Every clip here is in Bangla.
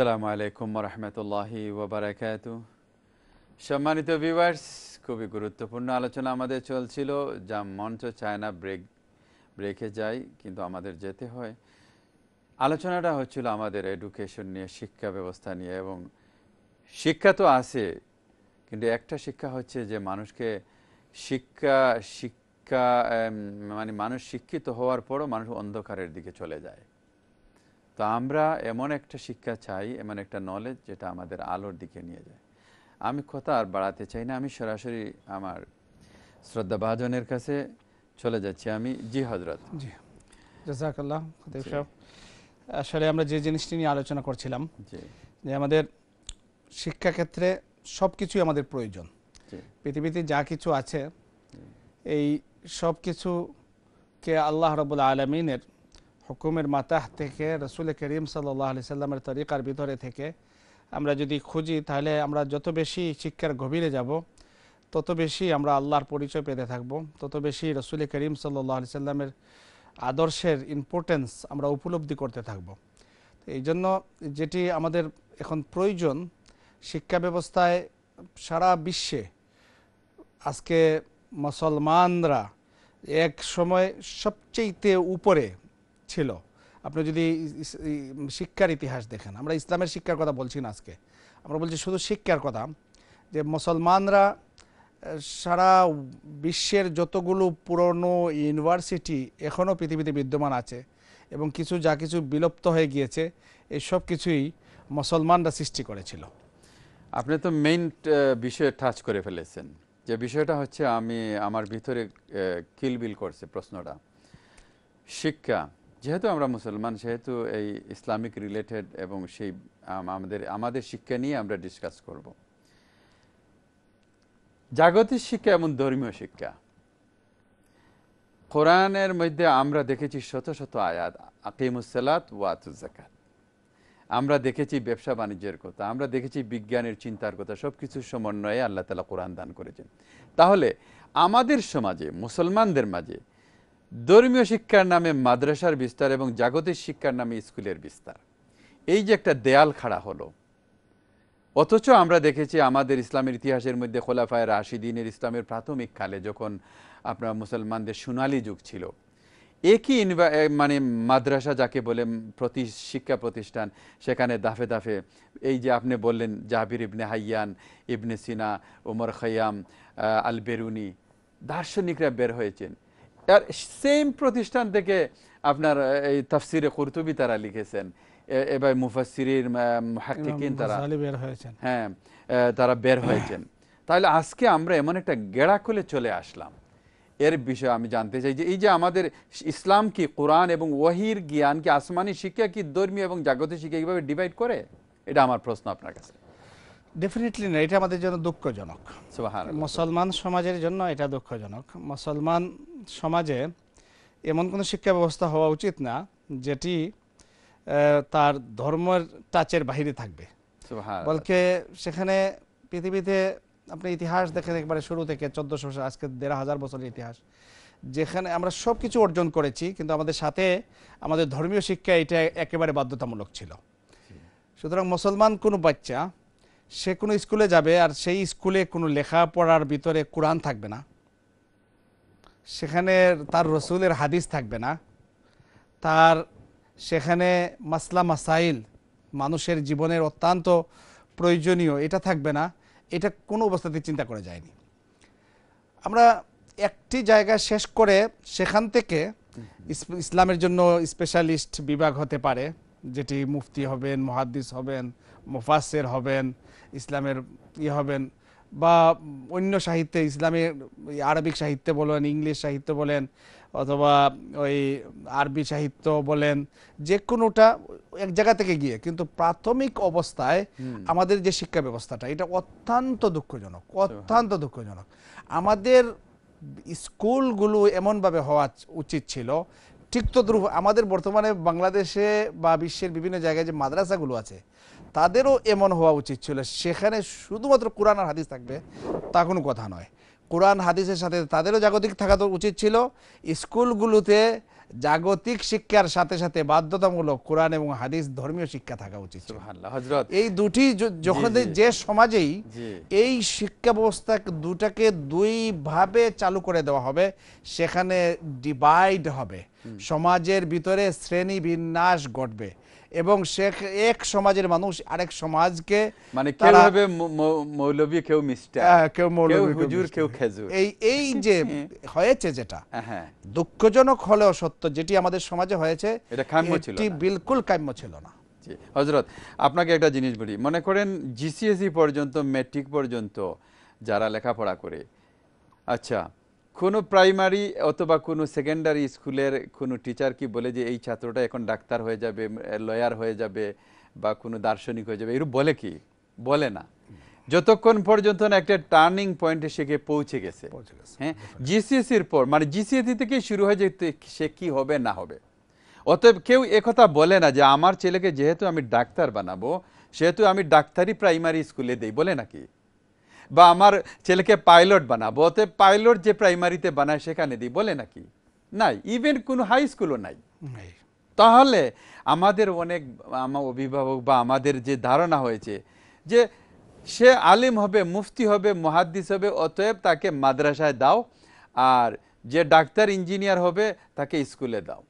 আসসালামু আলাইকুম রহমতুল্লাহি ওবরাকাত সম্মানিত ভিউয়ার্স খুবই গুরুত্বপূর্ণ আলোচনা আমাদের চলছিল যা মঞ্চ চায় না ব্রেক ব্রেকে যাই কিন্তু আমাদের যেতে হয় আলোচনাটা হচ্ছিল আমাদের এডুকেশন নিয়ে শিক্ষা ব্যবস্থা নিয়ে এবং শিক্ষা তো আছে কিন্তু একটা শিক্ষা হচ্ছে যে মানুষকে শিক্ষা শিক্ষা মানে মানুষ শিক্ষিত হওয়ার পরও মানুষ অন্ধকারের দিকে চলে যায় তো আমরা এমন একটা শিক্ষা চাই এমন একটা নলেজ যেটা আমাদের আলোর দিকে নিয়ে যায় আমি কথা আর বাড়াতে চাই না আমি সরাসরি আমার শ্রদ্ধাভাজনের কাছে চলে যাচ্ছি আমি জি হজরত জি জাজাকাল্লাহ আসলে আমরা যে জিনিসটি নিয়ে আলোচনা করছিলাম যে আমাদের শিক্ষাক্ষেত্রে সব কিছুই আমাদের প্রয়োজন পৃথিবীতে যা কিছু আছে এই সব কিছুকে আল্লাহ রবুল আলমিনের হুকুমের মাতাহ থেকে রসুল করিম সাল্লাহ আলি সাল্লামের তরিকার ভিতরে থেকে আমরা যদি খুঁজি তাহলে আমরা যত বেশি শিক্ষার গভীরে যাব তত বেশি আমরা আল্লাহর পরিচয় পেতে থাকব তত বেশি রসুল করিম সাল্লাহ আলি সাল্লামের আদর্শের ইম্পর্টেন্স আমরা উপলব্ধি করতে থাকব এই জন্য যেটি আমাদের এখন প্রয়োজন শিক্ষা ব্যবস্থায় সারা বিশ্বে আজকে মুসলমানরা এক সময় সবচেয়েতে উপরে ছিল আপনি যদি শিক্ষার ইতিহাস দেখেন আমরা ইসলামের শিক্ষার কথা বলছি না আজকে আমরা বলছি শুধু শিক্ষার কথা যে মুসলমানরা সারা বিশ্বের যতগুলো পুরনো ইউনিভার্সিটি এখনও পৃথিবীতে বিদ্যমান আছে এবং কিছু যা কিছু বিলুপ্ত হয়ে গিয়েছে এই সব কিছুই মুসলমানরা সৃষ্টি করেছিল আপনি তো মেইন বিষয়ে টাচ করে ফেলেছেন যে বিষয়টা হচ্ছে আমি আমার ভিতরে কিলবিল করছে প্রশ্নটা শিক্ষা যেহেতু আমরা মুসলমান সেহেতু এই ইসলামিক রিলেটেড এবং সেই আমাদের আমাদের শিক্ষা নিয়ে আমরা ডিসকাস করব জাগতিক শিক্ষা এবং ধর্মীয় শিক্ষা কোরআনের মধ্যে আমরা দেখেছি শত শত আয়াত আকিমুসালাত ওয়াতুজাকাত আমরা দেখেছি ব্যবসা বাণিজ্যের কথা আমরা দেখেছি বিজ্ঞানের চিন্তার কথা সব কিছুর সমন্বয়ে আল্লাহ তালা কোরআন দান করেছেন তাহলে আমাদের সমাজে মুসলমানদের মাঝে ধর্মীয় শিক্ষার নামে মাদ্রাসার বিস্তার এবং জাগতিক শিক্ষার নামে স্কুলের বিস্তার এই যে একটা দেয়াল খাড়া হলো অথচ আমরা দেখেছি আমাদের ইসলামের ইতিহাসের মধ্যে খোলাফায় রাশিদিনের ইসলামের প্রাথমিক কালে যখন আপনার মুসলমানদের সোনালি যুগ ছিল একই মানে মাদ্রাসা যাকে বলে প্রতি শিক্ষা প্রতিষ্ঠান সেখানে দাফে দাফে এই যে আপনি বললেন Jabir ibn Hayyan ibn Sina Omar Khayyam Al Biruni দার্শনিকরা বের হয়েছেন আর সেম প্রতিষ্ঠান থেকে আপনার এই তাফসিরে কুরতুবি তারা লিখেছেন এবার মুফাসির হাকিকিন তারা বের হয়েছেন হ্যাঁ তারা বের হয়েছেন তাহলে আজকে আমরা এমন একটা গেড়া খুলে চলে আসলাম এর বিষয়ে আমি জানতে চাই যে এই যে আমাদের ইসলাম কি কোরআন এবং ওয়াহির জ্ঞান কি আসমানি শিক্ষা কি ধর্মীয় এবং জাগতিক শিক্ষা কীভাবে ডিভাইড করে এটা আমার প্রশ্ন আপনার কাছে ডেফিনেটলি না এটা আমাদের জন্য দুঃখজনক মুসলমান সমাজের জন্য এটা দুঃখজনক মুসলমান সমাজে এমন কোনো শিক্ষা ব্যবস্থা হওয়া উচিত না যেটি তার ধর্মের টাচের বাহিরে থাকবে বলকে সেখানে পৃথিবীতে আপনি ইতিহাস দেখেন একবারে শুরু থেকে চোদ্দশো বছর আজকে দেড় হাজার বছরের ইতিহাস যেখানে আমরা সব কিছু অর্জন করেছি কিন্তু আমাদের সাথে আমাদের ধর্মীয় শিক্ষা এটা একেবারে বাধ্যতামূলক ছিল সুতরাং মুসলমান কোনো বাচ্চা সে কোনো স্কুলে যাবে আর সেই স্কুলে কোনো লেখাপড়ার ভিতরে কোরআন থাকবে না সেখানে তার রসুলের হাদিস থাকবে না তার সেখানে মাসলা মাসাইল মানুষের জীবনের অত্যন্ত প্রয়োজনীয় এটা থাকবে না এটা কোনো অবস্থাতে চিন্তা করে যায়নি আমরা একটি জায়গা শেষ করে সেখান থেকে ইসলামের জন্য স্পেশালিস্ট বিভাগ হতে পারে যেটি মুফতি হবেন মহাদ্দিস হবেন মুফাসের হবেন ইসলামের ইয়ে হবেন বা অন্য সাহিত্যে ইসলামের আরবিক সাহিত্যে বলেন ইংলিশ সাহিত্য বলেন অথবা ওই আরবি সাহিত্য বলেন যে কোনোটা এক জায়গা থেকে গিয়ে কিন্তু প্রাথমিক অবস্থায় আমাদের যে শিক্ষা ব্যবস্থাটা এটা অত্যন্ত দুঃখজনক আচ্ছা। অত্যন্ত দুঃখজনক আমাদের স্কুলগুলো এমনভাবে হওয়া উচিত ছিল ঠিক তো আমাদের বর্তমানে বাংলাদেশে বা বিশ্বের বিভিন্ন জায়গায় যে মাদ্রাসাগুলো আছে তাদেরও এমন হওয়া উচিত ছিল সেখানে শুধুমাত্র কোরআন আর হাদিস থাকবে তা কোনো কথা নয় কোরআন হাদিসের সাথে তাদেরও জাগতিক থাকা তো উচিত ছিল স্কুলগুলোতে জাগতিক শিক্ষার সাথে সাথে বাধ্যতামূলক কোরআন এবং হাদিস ধর্মীয় শিক্ষা থাকা উচিত এই দুটি যখন যে সমাজেই এই শিক্ষা ব্যবস্থা দুটাকে দুইভাবে চালু করে দেওয়া হবে সেখানে ডিভাইড হবে সমাজের ভিতরে শ্রেণী বিন্যাস ঘটবে এবং সে এক সমাজের মানুষ আরেক সমাজকে মানে কিভাবে মৌলবী কেউ মিস্টার হ্যাঁ, কেউ মৌলবী হুজুর কেউ খেজুর এই এই যে হ্যাঁ। হয়েছে যেটা হ্যাঁ, দুঃখজনক হলেও সত্য যেটি আমাদের সমাজে হয়েছে এটা কাম্য ছিল বিলকুল কাম্য ছিল না হজরত আপনাকে একটা জিনিস বলি মনে করেন জিসিএসি e পর্যন্ত মেট্রিক পর্যন্ত যারা লেখাপড়া করে আচ্ছা কোনো প্রাইমারি অথবা কোনো সেকেন্ডারি স্কুলের কোনো টিচার কি বলে যে এই ছাত্রটা এখন ডাক্তার হয়ে যাবে লয়ার হয়ে যাবে বা কোনো দার্শনিক হয়ে যাবে এরূপ বলে কি বলে না যতক্ষণ পর্যন্ত না একটা টার্নিং পয়েন্টে সে পৌঁছে গেছে হ্যাঁ জিসিএসির পর মানে জিসিএসি থেকে শুরু হয়ে যেতে সে কি হবে না হবে অতএব কেউ একথা বলে না যে আমার ছেলেকে যেহেতু আমি ডাক্তার বানাবো সেহেতু আমি ডাক্তারি প্রাইমারি স্কুলে দেই বলে নাকি বা আমার ছেলেকে পাইলট বানাবো অতএব পাইলট যে প্রাইমারিতে বানায় সেখানে দিই বলে নাকি নাই ইভেন কোনো হাই স্কুলও নাই তাহলে আমাদের অনেক আমার অভিভাবক বা আমাদের যে ধারণা হয়েছে যে সে আলিম হবে মুফতি হবে মহাদ্দিস হবে অতএব তাকে মাদ্রাসায় দাও আর যে ডাক্তার ইঞ্জিনিয়ার হবে তাকে স্কুলে দাও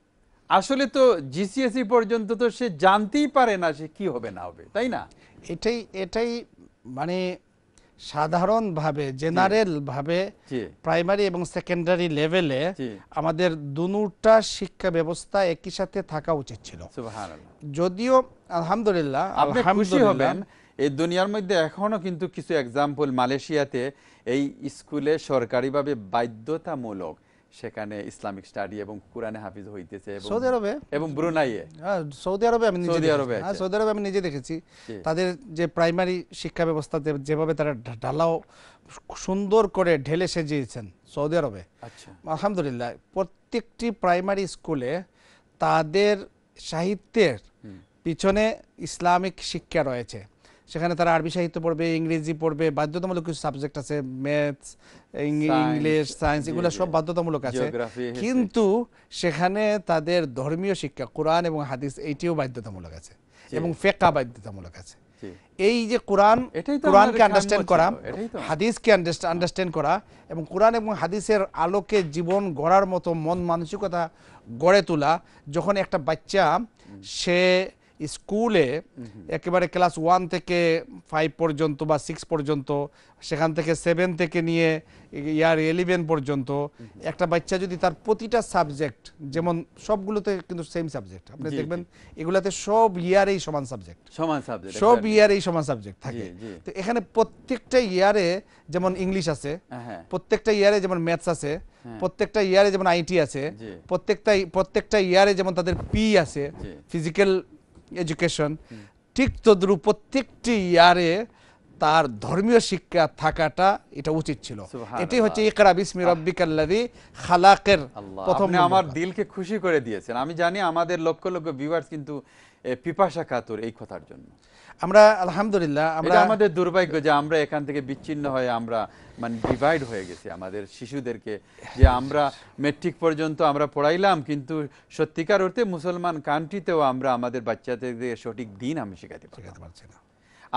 আসলে তো জিসিএসি e পর্যন্ত তো সে জানতেই পারে না সে কি হবে না হবে তাই না এটাই এটাই মানে সাধারণভাবে ভাবে প্রাইমারি এবং সেকেন্ডারি লেভেলে আমাদের দুটা শিক্ষা ব্যবস্থা একই সাথে থাকা উচিত ছিল যদিও আলহামদুলিল্লাহ খুশি হবেন এই দুনিয়ার মধ্যে এখনো কিন্তু কিছু এক্সাম্পল মালয়েশিয়াতে এই স্কুলে সরকারিভাবে বাধ্যতামূলক সেখানে ইসলামিক স্টাডি এবং কোরআনে হাফিজ হইতেছে সৌদি আরবে এবং ব্রুনাইয়ে সৌদি আরবে আমি নিজে আরবে হ্যাঁ, সৌদি আরবে আমি নিজে দেখেছি তাদের যে প্রাইমারি শিক্ষা ব্যবস্থা যেভাবে তারা ঢালাও সুন্দর করে ঢেলে সেজিয়েছেন সৌদি আরবে আচ্ছা আলহামদুলিল্লাহ প্রত্যেকটি প্রাইমারি স্কুলে তাদের সাহিত্যের পিছনে ইসলামিক শিক্ষা রয়েছে সেখানে তারা আরবি সাহিত্য পড়বে ইংরেজি পড়বে বাধ্যতামূলক কিছু সাবজেক্ট আছে ম্যাথস ইংলিশ সায়েন্স এগুলো সব বাধ্যতামূলক আছে কিন্তু সেখানে তাদের ধর্মীয় শিক্ষা কোরআন এবং হাদিস এইটিও বাধ্যতামূলক আছে এবং ফেকা বাধ্যতামূলক আছে এই যে কোরআন কোরআনকে আন্ডারস্ট্যান্ড করা হাদিসকে আন্ডারস্ট্যান্ড করা এবং কোরআন এবং হাদিসের আলোকে জীবন গড়ার মতো মন মানসিকতা গড়ে তোলা যখন একটা বাচ্চা সে স্কুলে একেবারে ক্লাস ওয়ান থেকে ফাইভ পর্যন্ত বা সিক্স পর্যন্ত সেখান থেকে সেভেন থেকে নিয়ে ইয়ার ইলেভেন পর্যন্ত একটা বাচ্চা যদি তার প্রতিটা সাবজেক্ট যেমন সবগুলোতে কিন্তু সেম সাবজেক্ট আপনি দেখবেন এগুলাতে সব ইয়ারেই সমান সাবজেক্ট সমান সাবজেক্ট সব ইয়ারেই সমান সাবজেক্ট থাকে তো এখানে প্রত্যেকটা ইয়ারে যেমন ইংলিশ আছে হ্যাঁ, হ্যাঁ। প্রত্যেকটা ইয়ারে যেমন ম্যাথস আছে হ্যাঁ। প্রত্যেকটা ইয়ারে যেমন আইটি আছে প্রত্যেকটা প্রত্যেকটা ইয়ারে যেমন তাদের পি আছে ফিজিক্যাল এডুকেশন ঠিক তদ্রু প্রত্যেকটি ইয়ারে তার ধর্মীয় শিক্ষা থাকাটা এটা উচিত ছিল এটাই হচ্ছে ইকরা বিসমি রব্বিকাল্লাযী খালাকের প্রথম আমার দিলকে খুশি করে দিয়েছেন আমি জানি আমাদের লক্ষ লক্ষ ভিউয়ার্স কিন্তু পিপাসা কাতর এই কথার জন্য আমরা আলহামদুলিল্লাহ আমরা আমাদের দুর্ভাগ্য যে আমরা এখান থেকে বিচ্ছিন্ন হয়ে আমরা মানে ডিভাইড হয়ে গেছি আমাদের শিশুদেরকে যে আমরা মেট্রিক পর্যন্ত আমরা পড়াইলাম কিন্তু সত্যিকার অর্থে মুসলমান কান্ট্রিতেও আমরা আমাদের বাচ্চাদের সঠিক দিন আমি শেখাতে পারছি না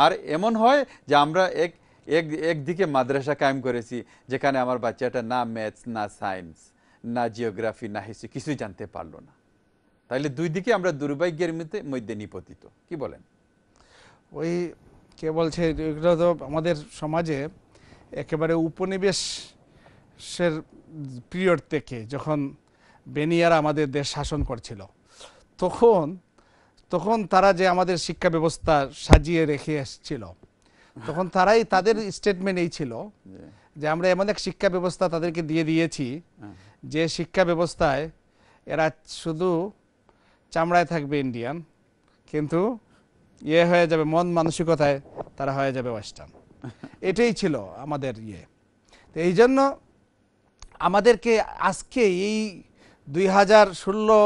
আর এমন হয় যে আমরা এক এক একদিকে মাদ্রাসা কায়েম করেছি যেখানে আমার বাচ্চাটা না ম্যাথস না সায়েন্স না জিওগ্রাফি না হিস্ট্রি কিছুই জানতে পারলো না তাহলে দুই দিকে আমরা দুর্ভাগ্যের মধ্যে নিপতিত কি বলেন ওই কে বলছে এগুলো তো আমাদের সমাজে একেবারে উপনিবেশের পিরিয়ড থেকে যখন বেনিয়ারা আমাদের দেশ শাসন করছিল তখন তখন তারা যে আমাদের শিক্ষা ব্যবস্থা সাজিয়ে রেখে এসছিল তখন তারাই তাদের স্টেটমেন্ট এই ছিল হ্যাঁ। যে আমরা এমন এক শিক্ষা ব্যবস্থা তাদেরকে দিয়ে দিয়েছি হ্যাঁ। যে শিক্ষা ব্যবস্থায় এরা শুধু চামড়ায় থাকবে ইন্ডিয়ান কিন্তু ইয়ে হয়ে যাবে মন মানসিকতায় তারা হয়ে যাবে ওয়েস্টার্ন এটাই ছিল আমাদের ইয়ে তো এই জন্য আমাদেরকে আজকে এই দুই হাজার ষোলো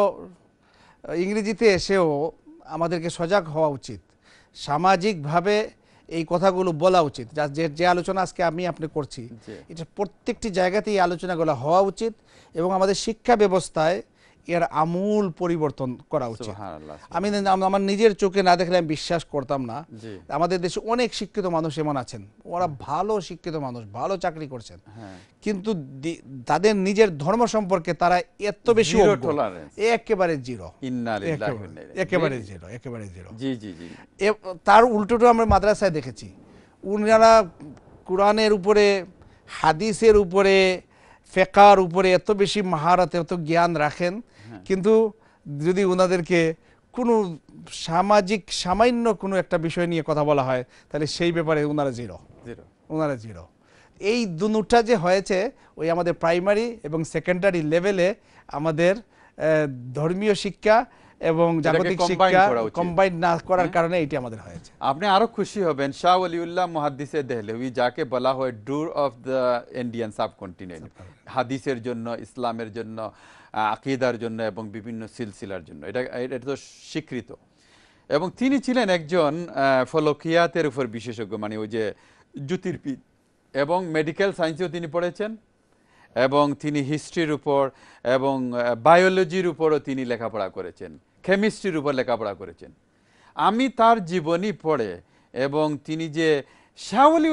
ইংরেজিতে এসেও আমাদেরকে সজাগ হওয়া উচিত সামাজিকভাবে এই কথাগুলো বলা উচিত যে যে আলোচনা আজকে আমি আপনি করছি এটা প্রত্যেকটি জায়গাতেই আলোচনাগুলো হওয়া উচিত এবং আমাদের শিক্ষা ব্যবস্থায় এর আমূল পরিবর্তন করা উচিত আমি আমার নিজের চোখে না দেখলে আমি বিশ্বাস করতাম না আমাদের দেশে অনেক শিক্ষিত মানুষ এমন আছেন ওরা ভালো শিক্ষিত মানুষ ভালো চাকরি করছেন হ্যাঁ। কিন্তু তাদের নিজের ধর্ম সম্পর্কে তারা এত বেশি একেবারে জিরো একেবারে জিরো একেবারে জিরো তার উল্টোটা আমরা মাদ্রাসায় দেখেছি উনারা কোরআনের উপরে হাদিসের উপরে ফেকার উপরে এত বেশি মহারত এত জ্ঞান রাখেন কিন্তু যদি ওনাদেরকে কোনো সামাজিক সামান্য কোনো একটা বিষয় নিয়ে কথা বলা হয় তাহলে সেই ব্যাপারে ওনারা জিরো জিরো ওনারা জিরো এই দুটা যে হয়েছে ওই আমাদের প্রাইমারি এবং সেকেন্ডারি লেভেলে আমাদের ধর্মীয় শিক্ষা এবং জাগতিক শিক্ষা কম্বাইন না করার কারণে এটি আমাদের হয়েছে আপনি আরো খুশি হবেন শাহ আলিউল্লাহ মুহাদ্দিসে দেহলভি যাকে বলা হয় door of the Indian subcontinent হাদিসের জন্য ইসলামের জন্য আকিদার জন্য এবং বিভিন্ন সিলসিলার জন্য এটা এটা তো স্বীকৃত এবং তিনি ছিলেন একজন ফলকিয়াতের উপর বিশেষজ্ঞ মানে ওই যে জ্যোতির্বিদ এবং মেডিকেল সায়েন্সেও তিনি পড়েছেন এবং তিনি হিস্ট্রির উপর এবং বায়োলজির উপরও তিনি লেখাপড়া করেছেন কেমিস্ট্রির উপর লেখাপড়া করেছেন আমি তার জীবনী পড়ে এবং তিনি যে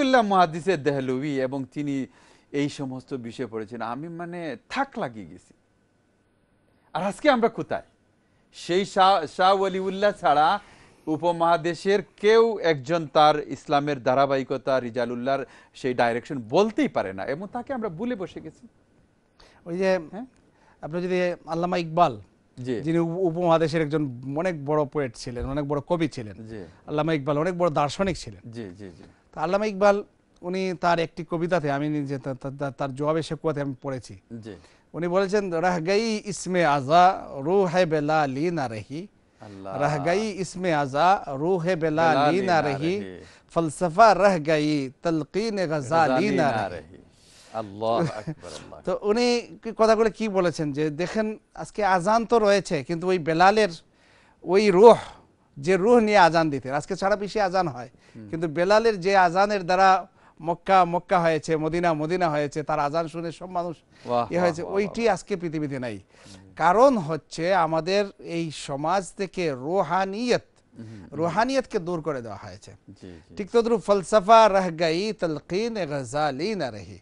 উল্লাহ মহাদিসের দেহলুবি এবং তিনি এই সমস্ত বিষয়ে পড়েছেন আমি মানে থাক লাগিয়ে গেছি আর আজকে আমরা কোথায় সেই শাহ শাহ অলিউল্লাহ ছাড়া উপমহাদেশের কেউ একজন তার ইসলামের ধারাবাহিকতা রিজালুল্লাহর সেই ডাইরেকশন বলতেই পারে না এবং তাকে আমরা ভুলে বসে গেছি ওই যে হ্যাঁ? আপনি যদি আল্লামা ইকবাল যিনি উপমহাদেশের একজন অনেক বড় পোয়েট ছিলেন অনেক বড় কবি ছিলেন আল্লামা ইকবাল অনেক বড় দার্শনিক ছিলেন তা আল্লামা ইকবাল উনি তার একটি কবিতাতে আমি নিজে তার জবাবে সে কুয়াতে আমি পড়েছি উনি বলেছেন রাহগাই ইসমে আজা রু হে বেলা লি না রেহি রাহগাই ইসমে আজা রু হে বেলা লি না রেহি ফলসফা গাই তলকিন গজা লি না রহি তো উনি কথাগুলো কি বলেছেন যে দেখেন আজকে আজান তো রয়েছে কিন্তু ওই বেলালের ওই রুহ যে রুহ নিয়ে আজান দিতে আজকে সারা বিশ্বে আজান হয় কিন্তু বেলালের যে আজানের দ্বারা মক্কা মক্কা হয়েছে মদিনা মদিনা হয়েছে তার আজান শুনে সব মানুষ ইয়ে হয়েছে ওইটি আজকে পৃথিবীতে নাই কারণ হচ্ছে আমাদের এই সমাজ থেকে রোহানিয়ত রোহানিয়তকে দূর করে দেওয়া হয়েছে ঠিক ফলসফা রহ তলকিন গজালি না রহি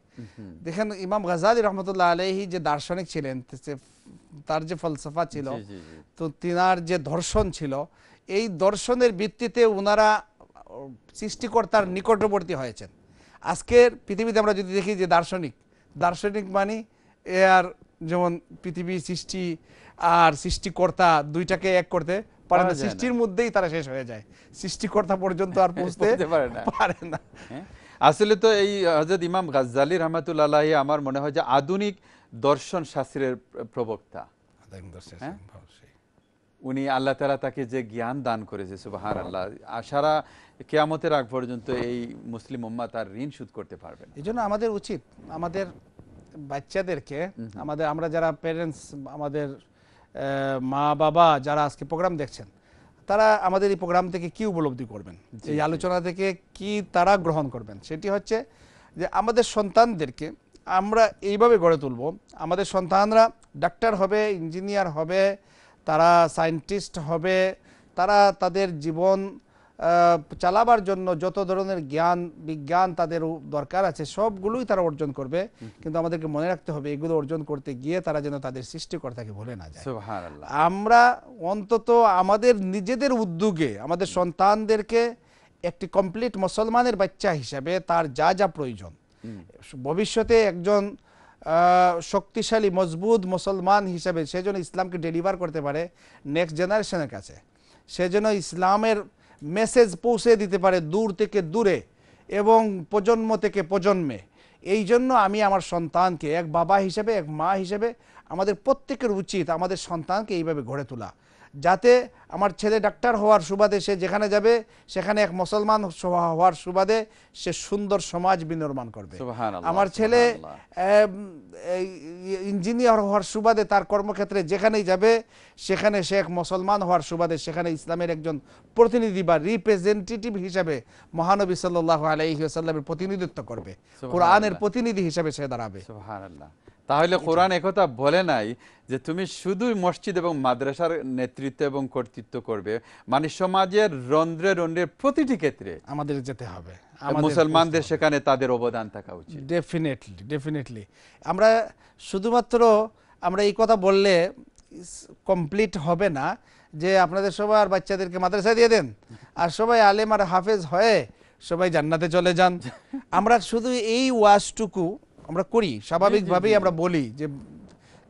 দেখেন ইমাম গজালি রহমতুল্লাহ আলহি যে দার্শনিক ছিলেন তার যে ফলসফা ছিল তো তিনার যে দর্শন ছিল এই দর্শনের ভিত্তিতে উনারা সৃষ্টিকর্তার নিকটবর্তী হয়েছেন আজকের পৃথিবীতে আমরা যদি দেখি যে দার্শনিক দার্শনিক মানে এ আর যেমন পৃথিবী সৃষ্টি আর সৃষ্টিকর্তা দুইটাকে এক করতে পারে না সৃষ্টির মধ্যেই তারা শেষ হয়ে যায় সৃষ্টিকর্তা পর্যন্ত আর পৌঁছতে পারে না পারে না হ্যাঁ। আসলে তো এই হজরত ইমাম গাজ্জালি রহমাতুল্লাহ আমার মনে হয় যে আধুনিক দর্শন শাস্ত্রের হ্যাঁ? প্রবক্তা উনি আল্লাহ তালা তাকে যে জ্ঞান দান করেছে সুবাহ আল্লাহ সারা কেয়ামতের আগ পর্যন্ত এই মুসলিম উম্মা তার ঋণ শোধ করতে পারবে এই জন্য আমাদের উচিত আমাদের বাচ্চাদেরকে আমাদের আমরা যারা প্যারেন্টস আমাদের মা বাবা যারা আজকে প্রোগ্রাম দেখছেন তারা আমাদের এই প্রোগ্রাম থেকে কি উপলব্ধি করবেন এই আলোচনা থেকে কি তারা গ্রহণ করবেন সেটি হচ্ছে যে আমাদের সন্তানদেরকে আমরা এইভাবে গড়ে তুলব আমাদের সন্তানরা ডাক্তার হবে ইঞ্জিনিয়ার হবে তারা সায়েন্টিস্ট হবে তারা তাদের জীবন চালাবার জন্য যত ধরনের জ্ঞান বিজ্ঞান তাদের দরকার আছে সবগুলোই তারা অর্জন করবে কিন্তু আমাদেরকে মনে রাখতে হবে এগুলো অর্জন করতে গিয়ে তারা যেন তাদের সৃষ্টিকর্তাকে ভুলে না যায় আমরা অন্তত আমাদের নিজেদের উদ্যোগে আমাদের সন্তানদেরকে একটি কমপ্লিট মুসলমানের বাচ্চা হিসাবে তার যা যা প্রয়োজন ভবিষ্যতে একজন শক্তিশালী মজবুত মুসলমান হিসাবে সে যেন ইসলামকে ডেলিভার করতে পারে নেক্সট জেনারেশনের কাছে সে যেন ইসলামের মেসেজ পৌঁছে দিতে পারে দূর থেকে দূরে এবং প্রজন্ম থেকে প্রজন্মে এই জন্য আমি আমার সন্তানকে এক বাবা হিসেবে এক মা হিসেবে আমাদের প্রত্যেকের উচিত আমাদের সন্তানকে এইভাবে গড়ে তোলা যাতে আমার ছেলে ডাক্তার হওয়ার সুবাদে সে যেখানে যাবে সেখানে এক মুসলমান হওয়ার সুবাদে সে সুন্দর সমাজ বিনির্মাণ করবে আমার ছেলে ইঞ্জিনিয়ার হওয়ার সুবাদে তার কর্মক্ষেত্রে যেখানেই যাবে সেখানে সে এক মুসলমান হওয়ার সুবাদে সেখানে ইসলামের একজন প্রতিনিধি বা রিপ্রেজেন্টেটিভ হিসাবে মহানবী সাল্লাহ আলহিহাসাল্লামের প্রতিনিধিত্ব করবে কোরআনের প্রতিনিধি হিসাবে সে দাঁড়াবে তাহলে কোরআন একথা বলে নাই যে তুমি শুধু মসজিদ এবং মাদ্রাসার নেতৃত্ব এবং কর্তৃত্ব করবে মানে সমাজের রন্ধ্রে রন্ধ্রের প্রতিটি ক্ষেত্রে আমাদের যেতে হবে মুসলমানদের সেখানে তাদের অবদান থাকা উচিত ডেফিনেটলি ডেফিনেটলি আমরা শুধুমাত্র আমরা এই কথা বললে কমপ্লিট হবে না যে আপনাদের সবাই আর বাচ্চাদেরকে মাদ্রাসায় দিয়ে দেন আর সবাই আলেম আর হাফেজ হয়ে সবাই জান্নাতে চলে যান আমরা শুধু এই ওয়াজটুকু আমরা করি স্বাভাবিকভাবেই আমরা বলি যে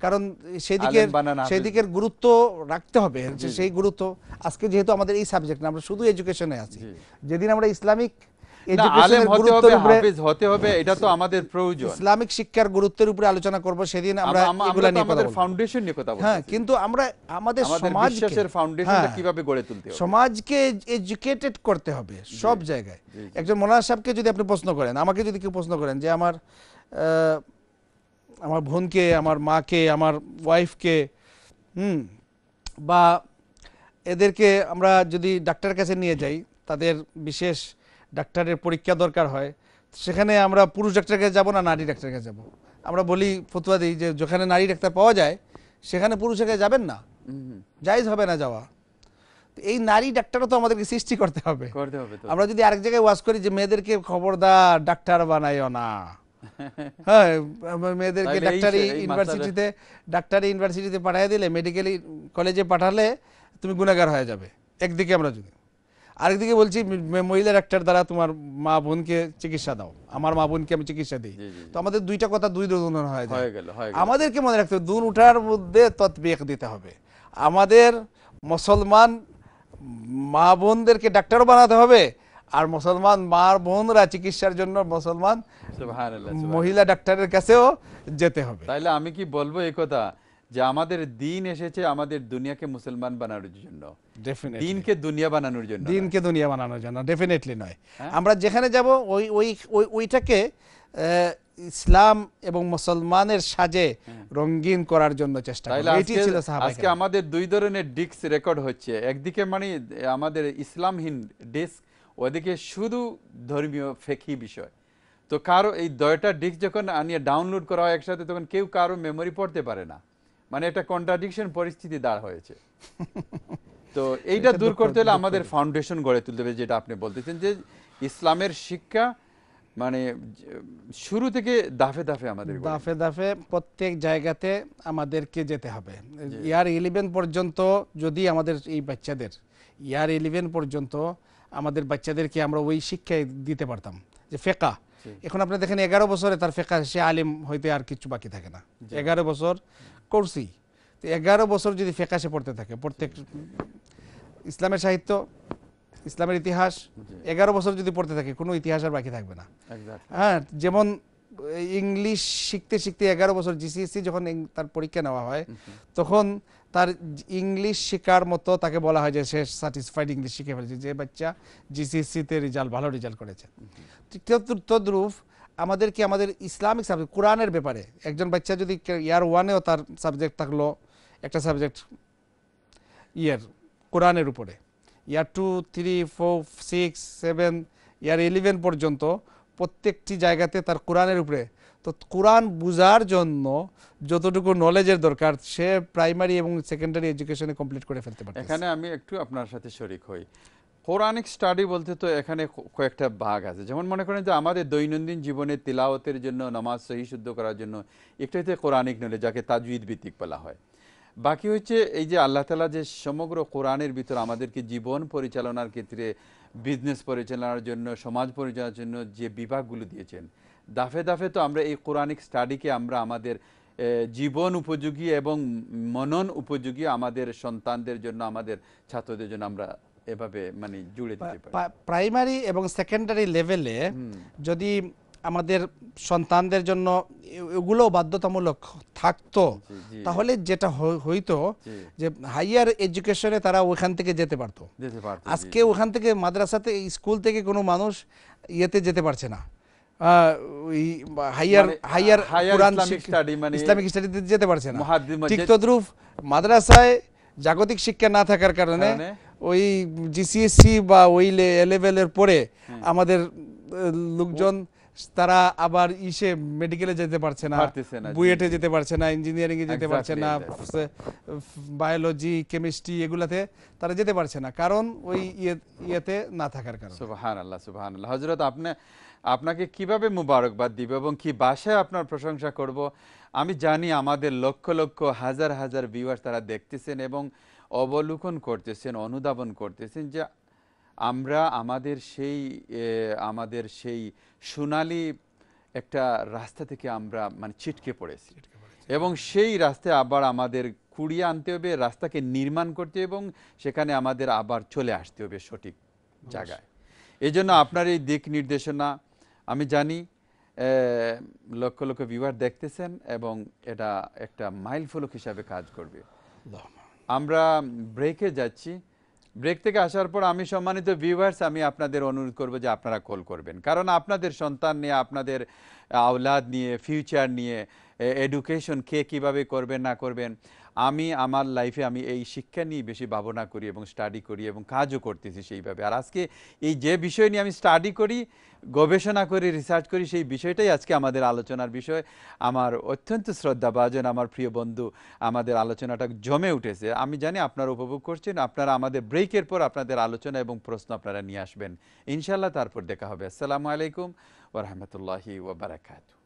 কারণ সেদিকে সেদিকের গুরুত্ব রাখতে হবে সেই গুরুত্ব আজকে যেহেতু আমাদের এই সাবজেক্ট না আমরা শুধু এডুকেশনে আছি যেদিন আমরা ইসলামিক ইসলামিক শিক্ষার গুরুত্বের উপরে আলোচনা করব সেদিন আমরা এগুলা নিয়ে কথা ফাউন্ডেশন নিয়ে কথা হ্যাঁ কিন্তু আমরা আমাদের হ্যাঁ, কিভাবে গড়ে তুলতে সমাজকে এডুকেটেড করতে হবে সব জায়গায় একজন মোলানা সাহেবকে যদি আপনি প্রশ্ন করেন আমাকে যদি কেউ প্রশ্ন করেন যে আমার আমার বোনকে আমার মাকে আমার ওয়াইফকে হুম বা এদেরকে আমরা যদি ডাক্তারের কাছে নিয়ে যাই তাদের বিশেষ ডাক্তারের পরীক্ষা দরকার হয় সেখানে আমরা পুরুষ ডাক্তারের কাছে যাবো না নারী ডাক্তারের কাছে যাবো আমরা বলি ফতুয়া দিই যে যেখানে নারী ডাক্তার পাওয়া যায় সেখানে পুরুষের কাছে যাবেন না জায়জ হবে না যাওয়া এই নারী ডাক্তারও তো আমাদেরকে সৃষ্টি করতে হবে আমরা যদি আরেক জায়গায় ওয়াশ করি যে মেয়েদেরকে খবরদার ডাক্তার বানাইও না হ্যাঁ মেয়েদেরকে ডাক্তারি ইউনিভার্সিটিতে ডাক্তারি ইউনিভার্সিটিতে পাঠিয়ে দিলে মেডিকেল কলেজে পাঠালে তুমি গুণাগার হয়ে যাবে একদিকে আমরা যদি আরেকদিকে বলছি মহিলা ডাক্তার দ্বারা তোমার মা বোনকে চিকিৎসা দাও আমার মা বোনকে আমি চিকিৎসা দিই তো আমাদের দুইটা কথা দুই দুজন হয়ে যায় আমাদেরকে মনে রাখতে হবে দুন উঠার মধ্যে তৎবেক দিতে হবে আমাদের মুসলমান মা বোনদেরকে ডাক্তারও বানাতে হবে আর মুসলমান মার বোনরা চিকিৎসার জন্য মুসলমান মহিলা ডাক্তারের কাছেও যেতে হবে তাহলে আমি কি বলবো এই কথা যে আমাদের দিন এসেছে আমাদের দুনিয়াকে মুসলমান বানানোর জন্য দিনকে দুনিয়া বানানোর জন্য দিনকে দুনিয়া বানানোর জন্য ডেফিনেটলি নয় হ্যাঁ? আমরা যেখানে যাব ওই ওই ওইটাকে ইসলাম এবং মুসলমানের সাজে হ্যাঁ। রঙ্গিন করার জন্য চেষ্টা এটি ছিল আজকে আমাদের দুই ধরনের ডিস্ক রেকর্ড হচ্ছে একদিকে মানে আমাদের ইসলামহীন ডিস্ক ওদিকে শুধু ধর্মীয় ফেকি বিষয় তো কারো এই দয়টা ডিস্ক যখন আনিয়ে ডাউনলোড করা হয় একসাথে তখন কেউ কারো মেমোরি পড়তে পারে না মানে একটা কন্ট্রাডিকশন পরিস্থিতি দাঁড় হয়েছে তো এইটা দূর করতে হলে আমাদের ফাউন্ডেশন গড়ে তুলতে হবে যেটা আপনি বলতেছেন যে ইসলামের শিক্ষা মানে শুরু থেকে দাফে দাফে আমাদের দাফে দাফে প্রত্যেক জায়গাতে আমাদেরকে যেতে হবে ইয়ার ইলেভেন পর্যন্ত যদি আমাদের এই বাচ্চাদের ইয়ার ইলেভেন পর্যন্ত আমাদের বাচ্চাদেরকে আমরা ওই শিক্ষায় দিতে পারতাম যে ফেকা এখন আপনারা দেখেন এগারো বছরে তার ফেকা সে আলিম হইতে আর কিছু বাকি থাকে না এগারো বছর করছি তো এগারো বছর যদি ফেকা সে পড়তে থাকে প্রত্যেক ইসলামের সাহিত্য ইসলামের ইতিহাস এগারো বছর যদি পড়তে থাকে কোনো ইতিহাস আর বাকি থাকবে না হ্যাঁ যেমন ইংলিশ শিখতে শিখতে এগারো বছর জিসিএসসি e যখন তার পরীক্ষা নেওয়া হয় তখন তার ইংলিশ শেখার মতো তাকে বলা হয় যে সে স্যাটিসফাইড ইংলিশ শিখে ফেলেছে যে বাচ্চা জিসিসিতে e রেজাল্ট ভালো রেজাল্ট করেছে তদ্রুপ কি আমাদের ইসলামিক সাবজেক্ট কোরআনের ব্যাপারে একজন বাচ্চা যদি ইয়ার ওয়ানেও তার সাবজেক্ট থাকলো একটা সাবজেক্ট ইয়ার কোরআনের উপরে year two three four six seven year eleven পর্যন্ত প্রত্যেকটি জায়গাতে তার কোরআনের উপরে তো কোরআন বুঝার জন্য যতটুকু নলেজের দরকার সে প্রাইমারি এবং সেকেন্ডারি এডুকেশনে কমপ্লিট করে ফেলতে পারে এখানে আমি একটু আপনার সাথে শরিক হই কোরআনিক স্টাডি বলতে তো এখানে কয়েকটা ভাগ আছে যেমন মনে করেন যে আমাদের দৈনন্দিন জীবনে তিলাওতের জন্য নামাজ সহি শুদ্ধ করার জন্য একটু হচ্ছে কোরআনিক নলেজ যাকে তাজুইদ ভিত্তিক বলা হয় বাকি হচ্ছে এই যে আল্লাহ তালা যে সমগ্র কোরআনের ভিতর আমাদেরকে জীবন পরিচালনার ক্ষেত্রে বিজনেস পরিচালনার জন্য সমাজ পরিচালনার জন্য যে বিভাগগুলো দিয়েছেন দাফে দাফে তো আমরা এই কোরআনিক স্টাডিকে আমরা আমাদের জীবন উপযোগী এবং মনন উপযোগী আমাদের সন্তানদের জন্য আমাদের ছাত্রদের জন্য আমরা এভাবে মানে জুড়ে দিতে পারি প্রাইমারি এবং সেকেন্ডারি লেভেলে যদি আমাদের সন্তানদের জন্য এগুলো বাধ্যতামূলক থাকতো তাহলে যেটা হইতো যে হাইয়ার এডুকেশনে তারা ওখান থেকে যেতে পারতো আজকে ওখান থেকে মাদ্রাসাতে স্কুল থেকে কোনো মানুষ ইয়েতে যেতে পারছে না মানে, ইসলামিক মানে স্টাডিতে যেতে পারছে না ঠিক তদ্রুপ মাদ্রাসায় জাগতিক শিক্ষা না থাকার কারণে ওই জিসিএসসি e বা ওই পরে হ্যাঁ। আমাদের লোকজন তারা আবার ইসে মেডিকেলে যেতে পারছে না বুয়েটে যেতে পারছে না ইঞ্জিনিয়ারিং এ যেতে পারছে না বায়োলজি কেমিস্ট্রি এগুলাতে তারা যেতে পারছে না কারণ ওই ইয়ে- ইয়েতে না থাকার কারণে সুবহানাল্লাহ সুবহানাল্লাহ হযরত আপনি আপনাকে কিভাবে মুবারকবাদ দিব এবং কি বাসায় আপনার প্রশংসা করব আমি জানি আমাদের লক্ষ লক্ষ হাজার হাজার ভিউয়ার তারা দেখতেছেন এবং অবলোকন করতেছেন অনুধাবন করতেছেন যে আমরা আমাদের সেই আমাদের সেই সোনালি একটা রাস্তা থেকে আমরা মানে ছিটকে পড়েছি এবং সেই রাস্তায় আবার আমাদের কুড়িয়ে আনতে হবে রাস্তাকে নির্মাণ করতে এবং সেখানে আমাদের আবার চলে আসতে হবে সঠিক জায়গায় এজন্য আপনার এই দিক নির্দেশনা আমি জানি লক্ষ লক্ষ ভিউয়ার দেখতেছেন এবং এটা একটা মাইল ফলক হিসাবে কাজ করবে আমরা ব্রেকে যাচ্ছি ব্রেক থেকে আসার পর আমি সম্মানিত ভিউয়ার্স আমি আপনাদের অনুরোধ করব যে আপনারা কল করবেন কারণ আপনাদের সন্তান নিয়ে আপনাদের আওলাদ নিয়ে ফিউচার নিয়ে এডুকেশন কে কিভাবে করবেন না করবেন আমি আমার লাইফে আমি এই শিক্ষা নিয়ে বেশি ভাবনা করি এবং স্টাডি করি এবং কাজও করতেছি সেইভাবে আর আজকে এই যে বিষয় নিয়ে আমি স্টাডি করি গবেষণা করি রিসার্চ করি সেই বিষয়টাই আজকে আমাদের আলোচনার বিষয় আমার অত্যন্ত শ্রদ্ধাভাজন আমার প্রিয় বন্ধু আমাদের আলোচনাটা জমে উঠেছে আমি জানি আপনারা উপভোগ করছেন আপনারা আমাদের ব্রেকের পর আপনাদের আলোচনা এবং প্রশ্ন আপনারা নিয়ে আসবেন ইনশাল্লাহ তারপর দেখা হবে আসসালামু আলাইকুম ওরহমতুল্লাহি ওবরাকাতু